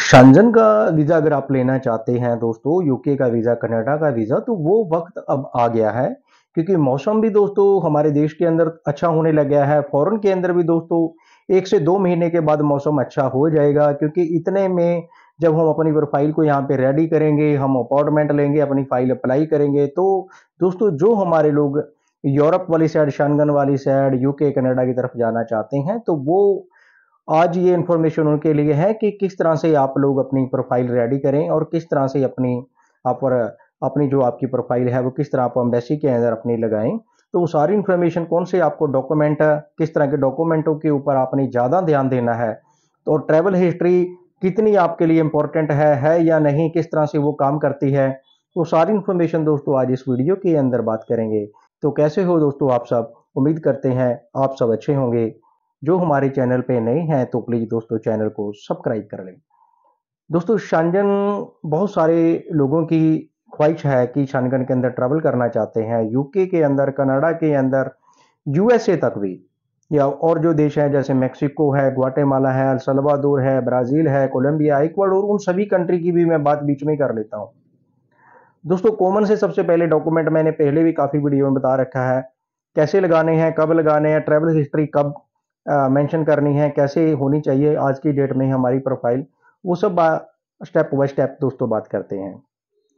शांजन का वीज़ा अगर आप लेना चाहते हैं दोस्तों यूके का वीज़ा कनाडा का वीज़ा तो वो वक्त अब आ गया है क्योंकि मौसम भी दोस्तों हमारे देश के अंदर अच्छा होने लग गया है फ़ौरन के अंदर भी दोस्तों एक से दो महीने के बाद मौसम अच्छा हो जाएगा क्योंकि इतने में जब हम अपनी प्रोफाइल को यहाँ पे रेडी करेंगे हम अपॉइंटमेंट लेंगे अपनी फाइल अप्लाई करेंगे तो दोस्तों जो हमारे लोग यूरोप वाली साइड शानगन वाली साइड यूके कनाडा की तरफ जाना चाहते हैं तो वो आज ये इन्फॉर्मेशन उनके लिए है कि किस तरह से आप लोग अपनी प्रोफाइल रेडी करें और किस तरह से अपनी आप पर अपनी जो आपकी प्रोफाइल है वो किस तरह आप एम्बेसी के अंदर अपनी लगाएं तो वो सारी इन्फॉर्मेशन कौन से आपको डॉक्यूमेंट किस तरह के डॉक्यूमेंटों के ऊपर आपने ज़्यादा ध्यान देना है तो ट्रैवल हिस्ट्री कितनी आपके लिए इम्पोर्टेंट है है या नहीं किस तरह से वो काम करती है तो सारी इन्फॉर्मेशन दोस्तों आज इस वीडियो के अंदर बात करेंगे तो कैसे हो दोस्तों आप सब उम्मीद करते हैं आप सब अच्छे होंगे जो हमारे चैनल पे नए हैं तो प्लीज़ दोस्तों चैनल को सब्सक्राइब कर लें दोस्तों शानजन बहुत सारे लोगों की ख्वाहिश है कि शानगन के अंदर ट्रैवल करना चाहते हैं यूके के अंदर कनाडा के अंदर यूएसए तक भी या और जो देश हैं जैसे मेक्सिको है ग्वाटेमाला है सलवादोर है ब्राज़ील है कोलंबिया इक्वाडोर उन सभी कंट्री की भी मैं बात बीच में कर लेता हूँ दोस्तों कॉमन से सबसे पहले डॉक्यूमेंट मैंने पहले भी काफ़ी वीडियो में बता रखा है कैसे लगाने हैं कब लगाने हैं ट्रैवल हिस्ट्री कब मेंशन करनी है कैसे होनी चाहिए आज की डेट में हमारी प्रोफाइल वो सब स्टेप बाय स्टेप दोस्तों बात करते हैं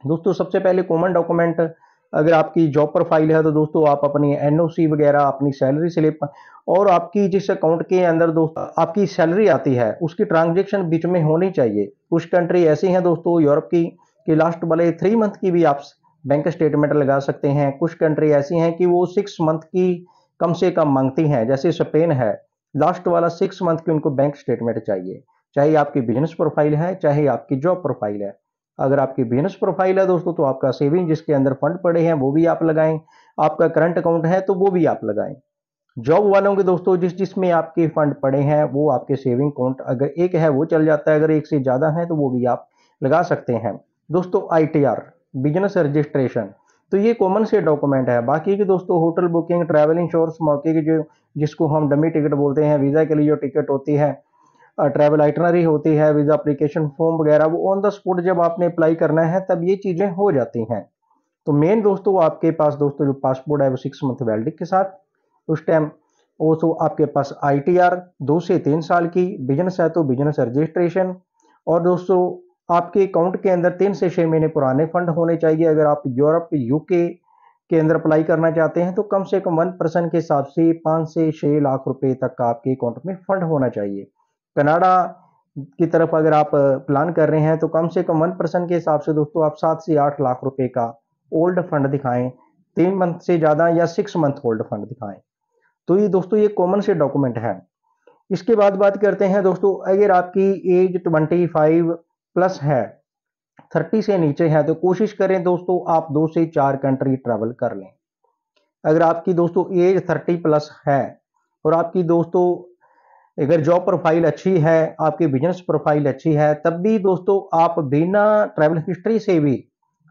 दोस्तों सबसे पहले कॉमन डॉक्यूमेंट अगर आपकी जॉब प्रोफाइल है तो दोस्तों आप अपनी एनओसी वगैरह अपनी सैलरी स्लिप और आपकी जिस अकाउंट के अंदर दोस्तों आपकी सैलरी आती है उसकी ट्रांजेक्शन बीच में होनी चाहिए कुछ कंट्री ऐसी हैं दोस्तों यूरोप की कि लास्ट वाले थ्री मंथ की भी आप बैंक स्टेटमेंट लगा सकते हैं कुछ कंट्री ऐसी हैं कि वो सिक्स मंथ की कम से कम मांगती हैं जैसे स्पेन है लास्ट वाला सिक्स मंथ की उनको बैंक स्टेटमेंट चाहिए चाहे आपकी बिजनेस प्रोफाइल है चाहे आपकी जॉब प्रोफाइल है अगर आपकी बिजनेस प्रोफाइल है दोस्तों तो आपका सेविंग जिसके अंदर फंड पड़े हैं वो भी आप लगाएं आपका करंट अकाउंट है तो वो भी आप लगाएं जॉब वालों के दोस्तों जिस जिसमें आपके फंड पड़े हैं वो आपके सेविंग अकाउंट अगर एक है वो चल जाता है अगर एक से ज़्यादा है तो वो भी आप लगा सकते हैं दोस्तों आई बिजनेस रजिस्ट्रेशन तो ये कॉमन से डॉक्यूमेंट है बाकी की दोस्तों होटल बुकिंग ट्रैवल इंश्योरेंस मौके की जो जिसको हम डमी टिकट बोलते हैं वीज़ा के लिए जो टिकट होती है ट्रैवल आइटनरी होती है वीज़ा अप्लीकेशन फॉर्म वगैरह वो ऑन द स्पॉट जब आपने अप्लाई करना है तब ये चीज़ें हो जाती हैं तो मेन दोस्तों आपके पास दोस्तों जो पासपोर्ट है वो सिक्स मंथ वैलिडिक के साथ उस टाइम वो तो आपके पास आईटीआर दो से तीन साल की बिजनेस है तो बिजनेस रजिस्ट्रेशन और दोस्तों आपके अकाउंट के अंदर तीन से छः महीने पुराने फंड होने चाहिए अगर आप यूरोप यूके के अंदर अप्लाई करना चाहते हैं तो कम से कम वन परसेंट के हिसाब से पाँच से छः लाख रुपए तक का आपके अकाउंट में फंड होना चाहिए कनाडा की तरफ अगर आप प्लान कर रहे हैं तो कम से कम वन परसेंट के हिसाब से दोस्तों आप सात से आठ लाख रुपए का ओल्ड फंड दिखाएं तीन मंथ से ज़्यादा या सिक्स मंथ ओल्ड फंड दिखाएं तो ये दोस्तों ये कॉमन से डॉक्यूमेंट है इसके बाद बात करते हैं दोस्तों अगर आपकी एज ट्वेंटी फाइव प्लस है थर्टी से नीचे है तो कोशिश करें दोस्तों आप दो से चार कंट्री ट्रैवल कर लें अगर आपकी दोस्तों एज थर्टी प्लस है और आपकी दोस्तों अगर जॉब प्रोफाइल अच्छी है आपकी बिजनेस प्रोफाइल अच्छी है तब भी दोस्तों आप बिना ट्रैवल हिस्ट्री से भी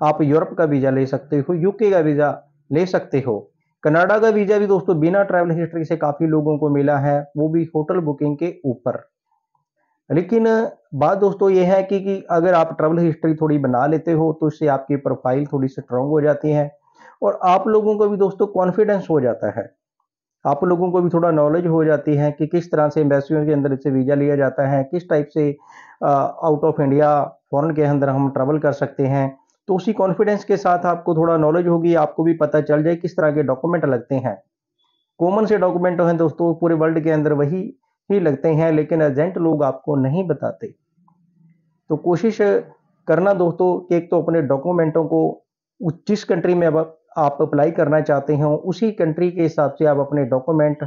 आप यूरोप का वीज़ा ले सकते हो यूके का वीज़ा ले सकते हो कनाडा का वीज़ा भी दोस्तों बिना ट्रैवल हिस्ट्री से काफ़ी लोगों को मिला है वो भी होटल बुकिंग के ऊपर लेकिन बात दोस्तों ये है कि, कि अगर आप ट्रेवल हिस्ट्री थोड़ी बना लेते हो तो इससे आपकी प्रोफाइल थोड़ी स्ट्रॉन्ग हो जाती है और आप लोगों को भी दोस्तों कॉन्फिडेंस हो जाता है आप लोगों को भी थोड़ा नॉलेज हो जाती है कि किस तरह से एम्बेसियों के अंदर से वीज़ा लिया जाता है किस टाइप से आउट ऑफ इंडिया फ़ॉरन के अंदर हम ट्रेवल कर सकते हैं तो उसी कॉन्फिडेंस के साथ आपको थोड़ा नॉलेज होगी आपको भी पता चल जाए किस तरह के डॉक्यूमेंट लगते हैं कॉमन से डॉक्यूमेंट हैं दोस्तों पूरे वर्ल्ड के अंदर वही ही लगते हैं लेकिन एजेंट लोग आपको नहीं बताते तो कोशिश करना दोस्तों कि एक तो अपने डॉक्यूमेंटों को जिस कंट्री में अब आप अप्लाई करना चाहते हो उसी कंट्री के हिसाब से आप अपने document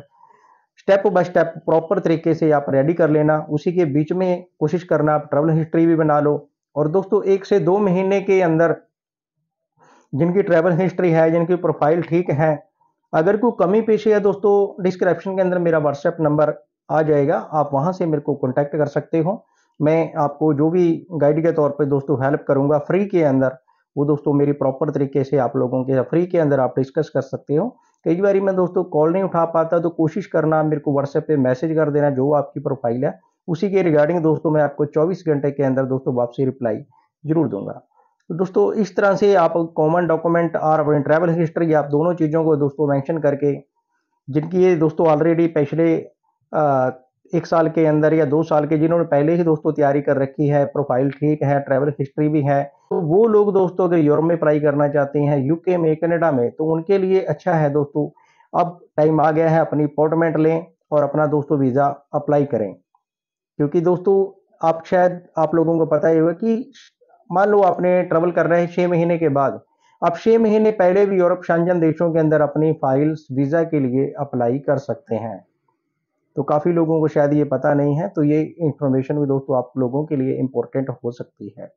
step by step proper तरीके से आप रेडी कर लेना उसी के बीच में कोशिश करना आप ट्रैवल हिस्ट्री भी बना लो और दोस्तों एक से दो महीने के अंदर जिनकी ट्रैवल हिस्ट्री है जिनकी प्रोफाइल ठीक है अगर कोई कमी पेशी है दोस्तों डिस्क्रिप्शन के अंदर मेरा व्हाट्सएप नंबर आ जाएगा आप वहाँ से मेरे को कॉन्टैक्ट कर सकते हो मैं आपको जो भी गाइड के तौर पर दोस्तों हेल्प करूँगा फ्री के अंदर वो दोस्तों मेरी प्रॉपर तरीके से आप लोगों के फ्री के अंदर आप डिस्कस कर सकते हो कई बार मैं दोस्तों कॉल नहीं उठा पाता तो कोशिश करना मेरे को व्हाट्सएप पे मैसेज कर देना जो आपकी प्रोफाइल है उसी के रिगार्डिंग दोस्तों मैं आपको 24 घंटे के अंदर दोस्तों वापसी रिप्लाई जरूर दूंगा तो दोस्तों इस तरह से आप कॉमन डॉक्यूमेंट और अपनी ट्रैवल हिस्ट्री आप दोनों चीज़ों को दोस्तों मैंशन करके जिनकी ये दोस्तों ऑलरेडी पिछले एक साल के अंदर या दो साल के जिन्होंने पहले ही दोस्तों तैयारी कर रखी है प्रोफाइल ठीक है ट्रैवल हिस्ट्री भी है तो वो लोग दोस्तों अगर यूरोप में पढ़ाई करना चाहते हैं यूके में कनाडा में तो उनके लिए अच्छा है दोस्तों अब टाइम आ गया है अपनी अपॉइंटमेंट लें और अपना दोस्तों वीज़ा अप्लाई करें क्योंकि दोस्तों आप शायद आप लोगों को पता ही होगा कि मान लो आपने ट्रैवल रहे हैं छः महीने के बाद आप छः महीने पहले भी यूरोप शांजन देशों के अंदर अपनी फाइल्स वीज़ा के लिए अप्लाई कर सकते हैं तो काफ़ी लोगों को शायद ये पता नहीं है तो ये इन्फॉर्मेशन भी दोस्तों आप लोगों के लिए इम्पोर्टेंट हो सकती है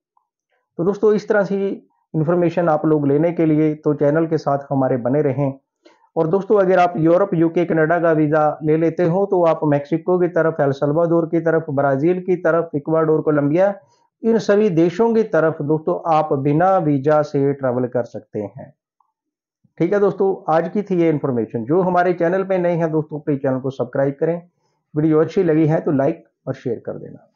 तो दोस्तों इस तरह से इन्फॉर्मेशन आप लोग लेने के लिए तो चैनल के साथ हमारे बने रहें और दोस्तों अगर आप यूरोप यूके कनाडा का वीज़ा ले लेते हो तो आप मैक्सिको की तरफ एल्सलवाडोर की तरफ ब्राज़ील की तरफ इक्वाडोर कोलंबिया इन सभी देशों की तरफ दोस्तों आप बिना वीज़ा से ट्रैवल कर सकते हैं ठीक है दोस्तों आज की थी ये इन्फॉर्मेशन जो हमारे चैनल पे नए हैं दोस्तों प्लीज चैनल को सब्सक्राइब करें वीडियो अच्छी लगी है तो लाइक और शेयर कर देना